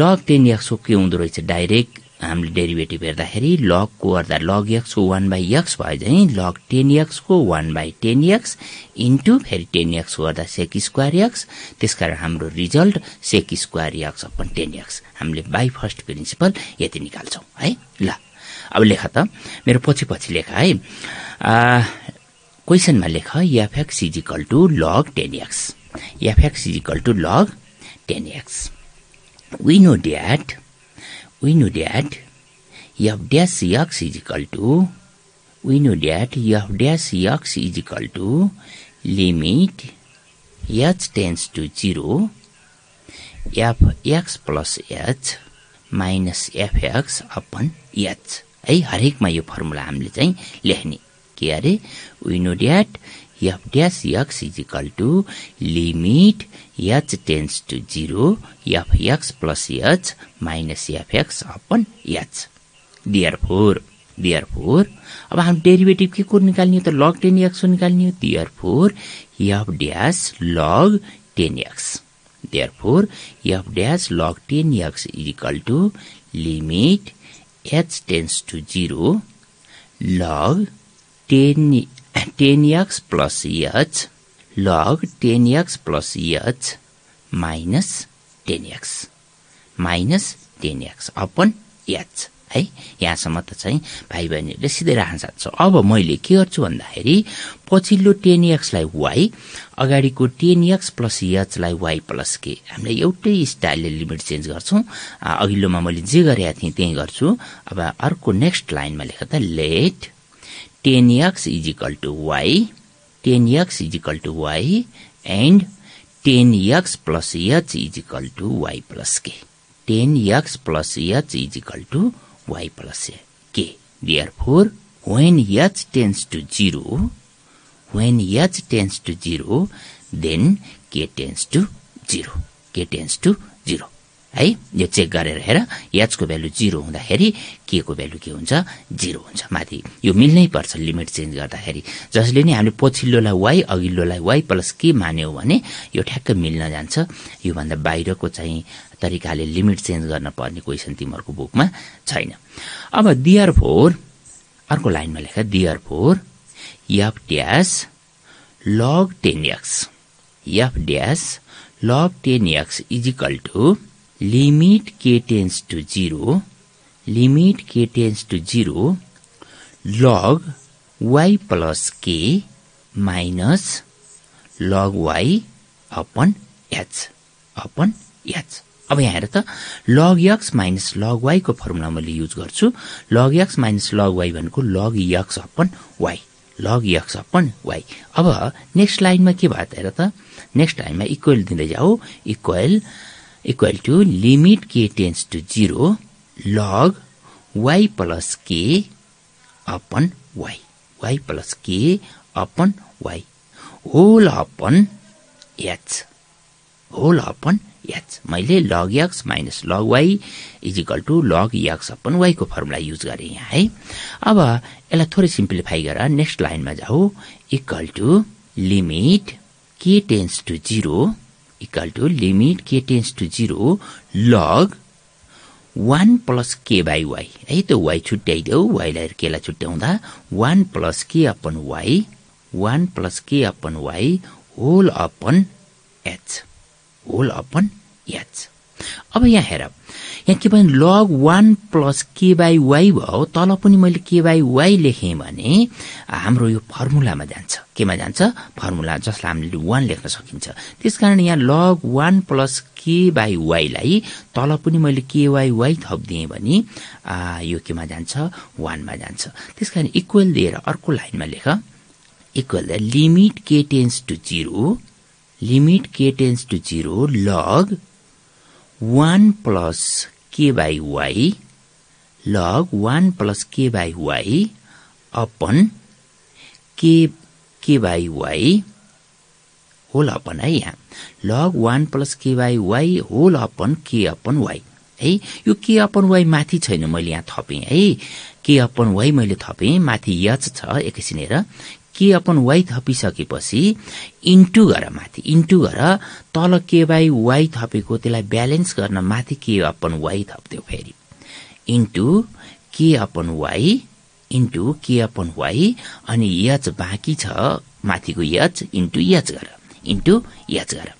लग टेन एक्सको के हुँदो रहेछ डाइरेक्ट हामीले डेरिभेटिभ हेर्दाखेरि लगको अर्दा लग एक्सको वान बाई एक्स भयो भने लग टेन एक्सको one by ten x into फेरि टेन एक्सको गर्दा सेक स्क्वायर एक्स त्यसकारण हाम्रो result sec square x upon ten x हामीले बाई फर्स्ट प्रिन्सिपल यति निकाल्छौँ है ल अब लेख त मेरो पछि पछि लेख है क्वेसनमा लेख f x equal to log ten x f x equal to log ten x we know that We know that f dash x is equal to we know that f dash x is equal to limit h tends to 0 f x plus h minus f x upon h है हरेकमा यो फर्मुला हामीले चाहिँ लेख्ने के अरे we know that f dash x is equal to limit h tends to zero f x plus h minus f x upon h therefore four their therefore अब हामी डेरिभेटिभ के को निकाल्ने हो त लग टेन एक्सको निकाल्ने हो therefore therefore F dash log ten x therefore therefore F dash log ten x equal to limit h tends to zero log ten ten x plus h log 10x plus h minus ten x minus ten x upon h है यहाँसम्म त चाहिँ भाइ बहिनीहरूले सिधै राख्न सक्छ अब मैले के गर्छु भन्दाखेरि पछिल्लो टेन एक्सलाई वाइ अगाडिको टेन एक्स प्लस एचलाई वाइ प्लस के हामीले एउटै स्टाइलले लिमिट चेन्ज गर्छौँ अघिल्लोमा मैले जे गरेका थिएँ त्यही गर्छु अब अर्को नेक्स्ट लाइनमा त let ten x equal to y 10 x is equal to y and 10 x plus h is equal to y plus k. 10 x plus h is equal to y plus k. Therefore, when h tends to 0, when h tends to 0, then k tends to 0. k tends to 0. है यो चेक गरेर हेर एचको भ्यालु जिरो हुँदाखेरि के को भ्यालु के हुन्छ जिरो हुन्छ माथि यो मिल्नै पर्छ लिमिट चेन्ज गर्दाखेरि जसले नै हामीले पछिल्लोलाई वाई अघिल्लोलाई वाई प्लस के मान्यौँ भने यो ठ्याक्क मिल्न जान्छ योभन्दा बाहिरको चाहिँ तरिकाले लिमिट चेन्ज गर्न पर्ने क्वेसन तिमीहरूको बुकमा छैन अब दियर फोर अर्को लाइनमा लेख दियर four F dash log ten x f dash log ten x equal to limit k tends to 0 limit k tends to 0 log y plus k minus log y upon h upon h अब यहाँ हेर त लग यक्स माइनस लग वाईको फर्मुला मैले युज गर्छु log x minus log y भनेको log x upon y log x upon y अब नेक्स्ट लाइनमा के भयो त हेर त नेक्स्ट लाइनमा इक्वेल दिँदै जाऊ equal equal to limit k tends to zero log y plus k upon y y plus k upon y whole upon h whole upon h मैले log x minus log y equal to log x upon वाईको फर्मुला युज गरेँ यहाँ है अब यसलाई थोरै सिम्प्लिफाई गरेर नेक्स्ट लाइनमा जाऊ equal to limit k tends to zero equal to limit k tends to zero log one plus k by y है त्यो वाई छुट्याइदेऊ वाईलाई केलाई छुट्याउँदा one plus k upon y one plus k upon y whole upon h whole upon h अब यहाँ हेर यहाँ के भने log one plus k by y भयो तल पनि मैले के बाई वाई लेखेँ भने हाम्रो यो फर्मुलामा जान्छ केमा जान्छ फर्मुला जसलाई हामीले वान लेख्न सकिन्छ त्यसकारण यहाँ log one plus k by वाईलाई तल पनि मैले के वाई वाई थपिदिएँ भने यो केमा जान्छ वानमा जान्छ त्यस कारण इक्वेल दिएर अर्को लाइनमा लेख इक्वेल दिएर limit k tends to zero limit k tends to zero log one plus k by y log one plus k by y upon k k by y whole upon है यहाँ log one plus k by y whole upon k upon y है यो के अपन वाई माथि छैन मैले यहाँ थपेँ है के अपन वाई मैले थपेँ माथि यच छ एकैछिन हेर के अपन वाइ थपिसकेपछि इन्टु गर माथि इन्टु गर तल के बाई वाइ थपेको त्यसलाई ब्यालेन्स गर्न माथि के अपन वाइ थप्थ्यो फेरि into k upon y into k upon y अनि यच बाँकी छ माथिको यच इन्टु यच गर इन्टु यच गर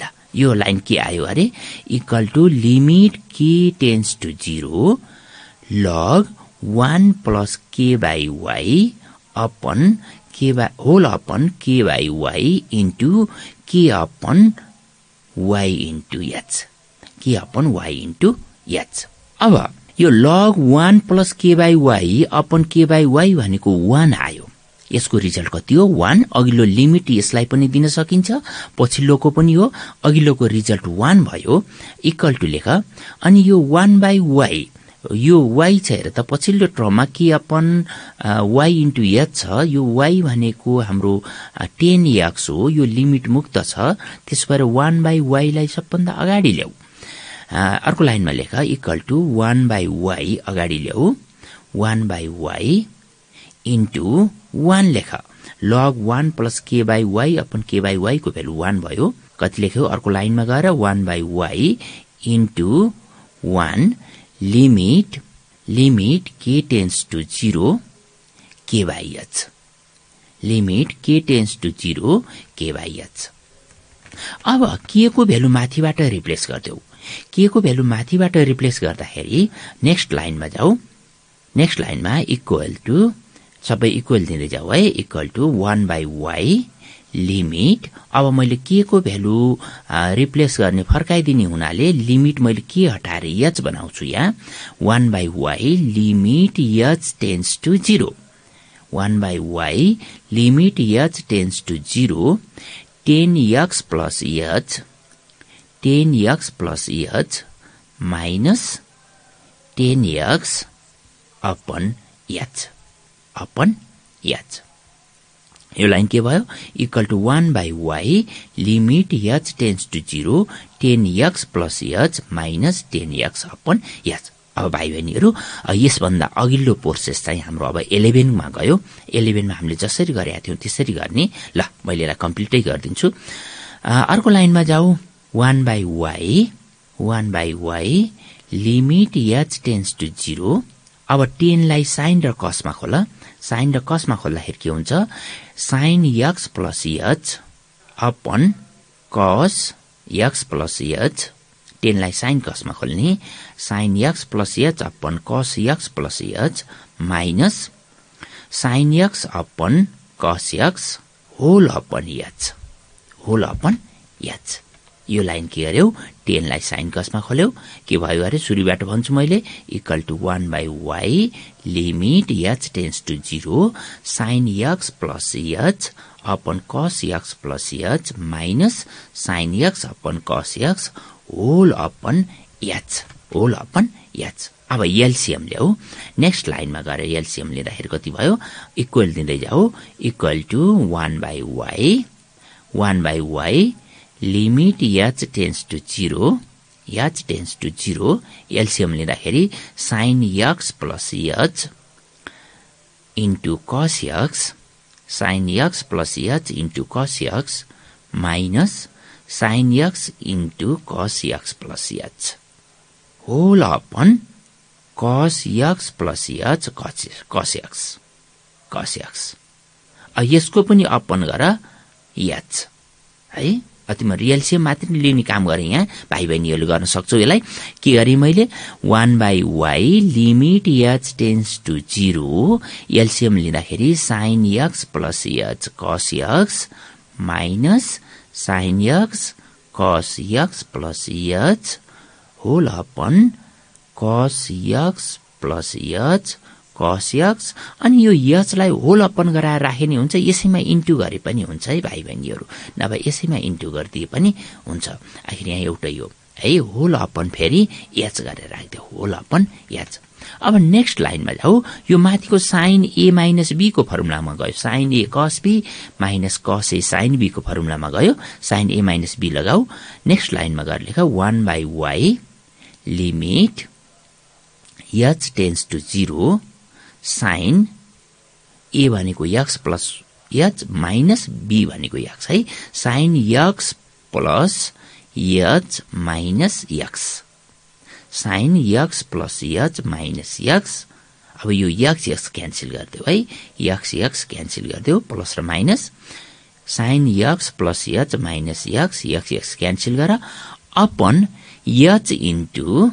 ल यो लाइन के आयो अरे equal to limit k tends to zero log one plus k by y upon k whole upon k y y into k upon y into h k upon y into h अब यो log one plus k by y upon k by y भनेको वान आयो यसको रिजल्ट कति हो वान अघिल्लो लिमिट यसलाई पनि दिन सकिन्छ पछिल्लोको पनि हो अघिल्लोको रिजल्ट वान भयो इक्वल टु लेख अनि यो वान बाई वाई यो वाइ छ हेर त पछिल्लो टर्ममा के अपन वाई इन्टु एच छ यो वाई भनेको हाम्रो टेन एक्स हो यो लिमिट मुक्त छ त्यसो भएर वान बाई वाइलाई सबभन्दा अगाडि ल्याऊ अर्को लाइनमा लेख equal to one by y अगाडि ल्याऊ one by y into one लेख log one plus k by y upon k by वाईको भेल्यु वान भयो कति लेख्यो अर्को लाइनमा गएर one by y into one limit limit k tends to zero k y h limit k tends to zero k y h अब के को भेल्यु माथिबाट रिप्लेस गरिदेऊ के को भेल्यु माथिबाट रिप्लेस गर्दाखेरि नेक्स्ट लाइनमा जाऊ नेक्स्ट लाइनमा इक्वल टु सबै इक्वल दिँदै जाऊ है equal to one by y limit अब मैले के को भ्यालु रिप्लेस गर्ने फर्काइदिने हुनाले लिमिट मैले के हटाएर यच बनाउँछु यहाँ one by y limit h tends to zero one by y limit h tends to zero tan x plus h tan x plus h minus tan x upon h upon h यो लाइन के भयो equal to one by y limit h tends to zero tan x plus h minus tan x upon h अब भाइ बहिनीहरू यसभन्दा अघिल्लो प्रोसेस चाहिँ हाम्रो अब इलेभेनमा गयो इलेभेनमा हामीले जसरी गरेका थियौँ त्यसरी गर्ने ल मैले यसलाई कम्प्लिटै गरिदिन्छु अर्को लाइनमा जाऊ one by y one by y limit h tends to zero अब टेनलाई साइन र कसमा खोला साइन र कसमा खोल्दाखेरि के हुन्छ sine x plus h upon cos x plus h टेनलाई साइन कसमा खोल्ने sine x plus h upon cos x plus h minus sine x upon cos x whole upon h whole upon h यो लाइन के गर्यो टेनलाई साइन कसमा खोल्यो के भयो अरे सुरुबाट भन्छु मैले equal to one by y limit h tends to zero sine x plus h upon cos x plus h minus sine x upon cos x whole upon h whole upon h अब एलसिएम ल्याऊ नेक्स्ट लाइनमा गएर एलसिएम लिँदाखेरि कति भयो इक्वल दिँदै जाऊ equal to one by y one by y limit h tends to zero h tends to zero LCM लिँदाखेरि sine x plus h into cos x sine x plus h into cos x minus sine x into cos x plus h whole upon cos x plus h cos cos x cos x यसको पनि अपन गर यच है रियल रिएलसिएम मात्र लिने काम गरेँ यहाँ भाइ बहिनीहरूले गर्न सक्छौ यसलाई के गरेँ मैले one by y limit h tends to zero LCM लिँदाखेरि sine x plus h cos x minus sine x cos x plus h whole upon cos x plus h cos x अनि यो यचलाई होल अपन गराएर नि हुन्छ यसैमा इन्टु गरे पनि हुन्छ है भाइ बहिनीहरू नभए यसैमा इन्टु गरिदिए पनि हुन्छ आखिर यहाँ एउटै हो है होल अपन फेरि याच गरेर राखिदियो होल अपन याच अब नेक्स्ट लाइनमा जाऊ यो माथिको साइन ए माइनस बीको फर्मुलामा गयो साइन ए कस बी माइनस कस ए साइन बीको फर्मुलामा गयो साइन ए माइनस बी लगाऊ नेक्स्ट लाइनमा गएर लेख one by y limit h tends to zero sine a भनेको x plus h minus b भनेको यक्स है sine x plus h minus x sine x plus h minus x अब यो यक्स यक्स क्यान्सल गरिदेऊ है यक्स यक्स क्यान्सल गरिदेऊ प्लस र minus sine x plus h minus x x x cancel गर upon h into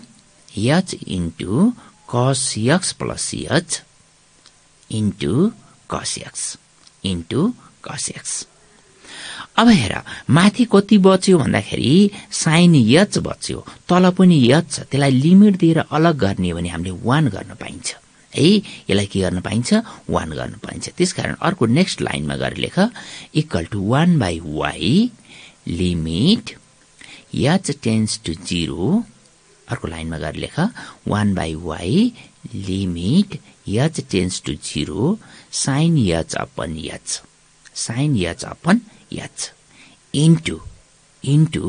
h into cos x plus h into cos x into cos x अब हेर माथि कति बच्यो भन्दाखेरि साइन यच बच्यो तल पनि यच छ त्यसलाई लिमिट दिएर अलग गर्ने भने हामीले वान गर्न पाइन्छ है यसलाई के गर्न पाइन्छ वान गर्न पाइन्छ त्यसकारण अर्को नेक्स्ट लाइनमा गएर लेख equal to one by y limit h tends to zero अर्को लाइनमा गएर लेख one by y limit h tends to zero sine h upon h sine h upon h into into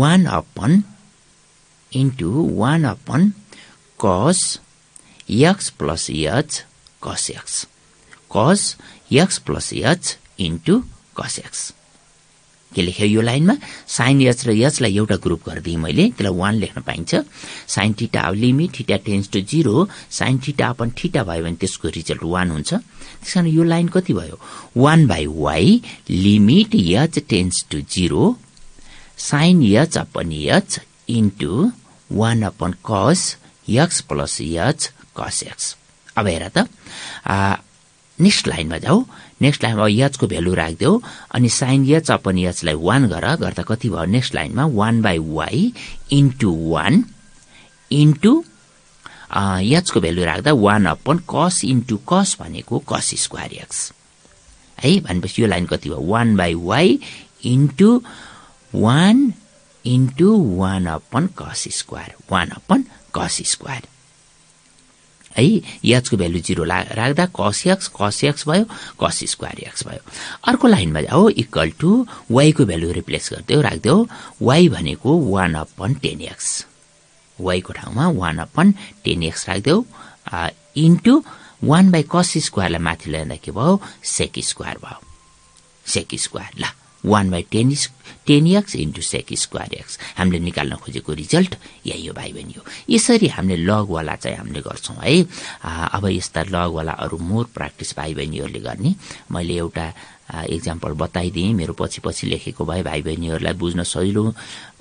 one upon into one upon cos x plus h cos x cos x plus h into cos x के लेख्यो यो लाइनमा साइन एच र यचलाई एउटा ग्रुप गरिदिएँ मैले त्यसलाई वान लेख्न पाइन्छ साइन ठिटा अब limit theta tends to zero sine theta upon theta भयो भने त्यसको रिजल्ट वान हुन्छ त्यस कारण यो लाइन कति भयो one by y limit h tends to zero sine h upon h into one upon cos x plus h cos x अब हेर त नेक्स्ट लाइनमा जाऊ नेक्स्ट लाइनमा यचको भेल्यु राखिदेऊ अनि साइन यच अपन यचलाई वान गर गर्दा कति भयो नेक्स्ट लाइनमा one by y into one into यचको भेल्यु राख्दा one upon cos into cos भनेको कस स्क्वायर एक्स है भनेपछि यो लाइन कति भयो one by y into one into one upon cos square one upon cos square है याचको भ्यालु जिरो राख्दा कस एक्स कस एक्स भयो कस स्क्वायर एक्स भयो अर्को लाइनमा जाओ इक्वल टु वाईको भ्यालु रिप्लेस गरिदेऊ राखिदेऊ वाई भनेको वान अपन टेन एक्स वाईको ठाउँमा वान अपन टेन एक्स राखिदेऊ इन्टु वान बाई कस स्क्वायरलाई माथि ल्याउँदा के भयो सेक स्क्वायर भयो सेक स्क्वायर ल one by tan ten x into sec square x हामीले निकाल्न खोजेको रिजल्ट यही हो भाइ बहिनी हो यसरी हामीले लगवाला चाहिँ हामीले गर्छौँ है अब यस्ता लगवाला अरू मोर प्र्याक्टिस भाइ बहिनीहरूले गर्ने मैले एउटा इक्जाम्पल बताइदिएँ मेरो पछि पछि लेखेको भए भाइ बहिनीहरूलाई बुझ्न सजिलो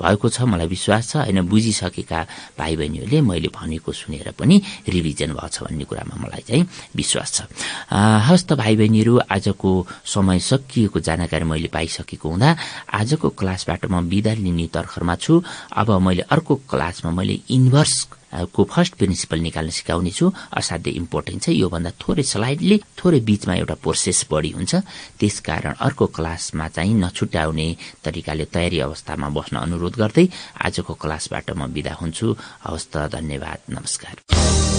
भएको छ मलाई विश्वास छ होइन बुझिसकेका भाइ बहिनीहरूले मैले भनेको सुनेर पनि रिभिजन भएको छ भन्ने कुरामा मलाई चाहिँ विश्वास छ हस् त भाइ बहिनीहरू आजको समय सकिएको जानकारी मैले पाइसकेको हुँदा आजको क्लासबाट म बिदा लिने तर्खरमा छु अब मैले अर्को क्लासमा मैले इन्भर्स को फर्स्ट प्रिन्सिपल निकाल्न सिकाउनेछु असाध्य इम्पोर्टेन्ट छ योभन्दा थोरै स्लाइडले थोरै बीचमा एउटा प्रोसेस बढ़ी हुन्छ त्यसकारण अर्को क्लासमा चाहिँ नछुट्याउने तरिकाले तयारी अवस्थामा बस्न अनुरोध गर्दै आजको क्लासबाट म विदा हुन्छु हवस् त धन्यवाद नमस्कार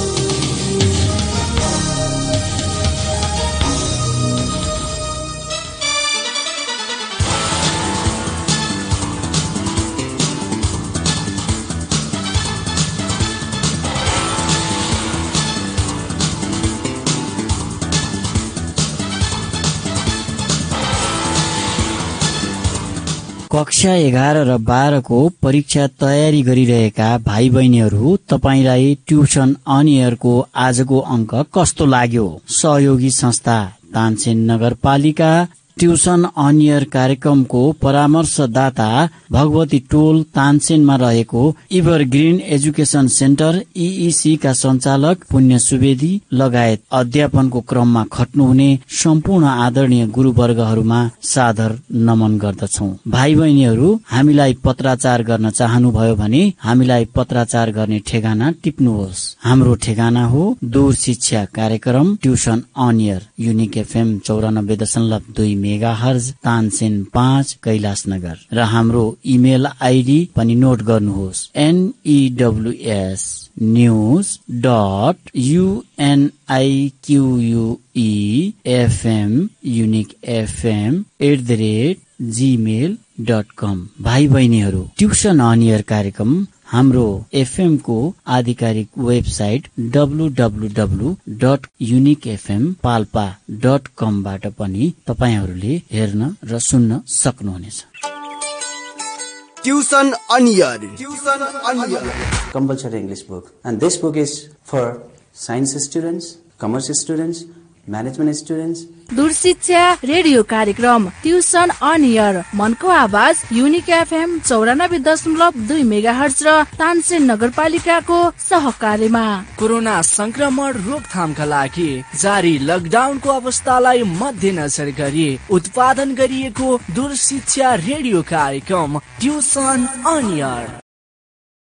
कक्षा एघार र बाह्रको परीक्षा तयारी गरिरहेका भाइ बहिनीहरू तपाईँलाई ट्युसन अनियरको आजको अङ्क कस्तो लाग्यो सहयोगी संस्था तानसेन नगरपालिका ट्युसन अन इयर कार्यक्रमको परामर्शदाता भगवती टोल तानसेनमा रहेको ever green education centre EEC का संचालक पुण्य सुवेदी लगायत अध्यापनको क्रममा खट्नुहुने सम्पूर्ण आदरणीय गुरूवर्गहरूमा सादर नमन गर्दछौ भाइ बहिनीहरू हामीलाई पत्राचार गर्न चाहनुभयो भने हामीलाई पत्राचार गर्ने ठेगाना टिप्नुहोस् हाम्रो ठेगाना हो दूर शिक्षा कार्यक्रम ट्युसन इयर युनिक एफएम चौरानब्बे दशमलव दुई मेगा हर्ज तानसेन पाँच नगर र हाम्रो इमेल आइडी पनि नोट गर्नुहोस् N E W S e news dot U N I Q U E FM unique FM at the rate Gmail dot com भाइ बहिनीहरू ट्युसन अनियर कार्यक्रम हाम्रो एफएमको आधिकारिक website W dot unique FM Palpa dot कमबाट पनि तपाईँहरूले हेर्न र सुन्न सक्नुहुनेछ tuition anywhere tuition anywhere compulsory English book and this book is for science students commerce students management students दूर शिक्षा रेडियो कार्यक्रम ट्युसन अन इयर मनको आवाज युनिक एफएम चौरानब्बे दशमलव दुई मेगा हर्च र तानसेन नगरपालिकाको सहकार्यमा कोरोना संक्रमण रोकथामका लागि जारी लकडाउनको अवस्थालाई मध्यनजर गरी उत्पादन गरिएको दूर शिक्षा रेडियो कार्यक्रम ट्युसन अन इयर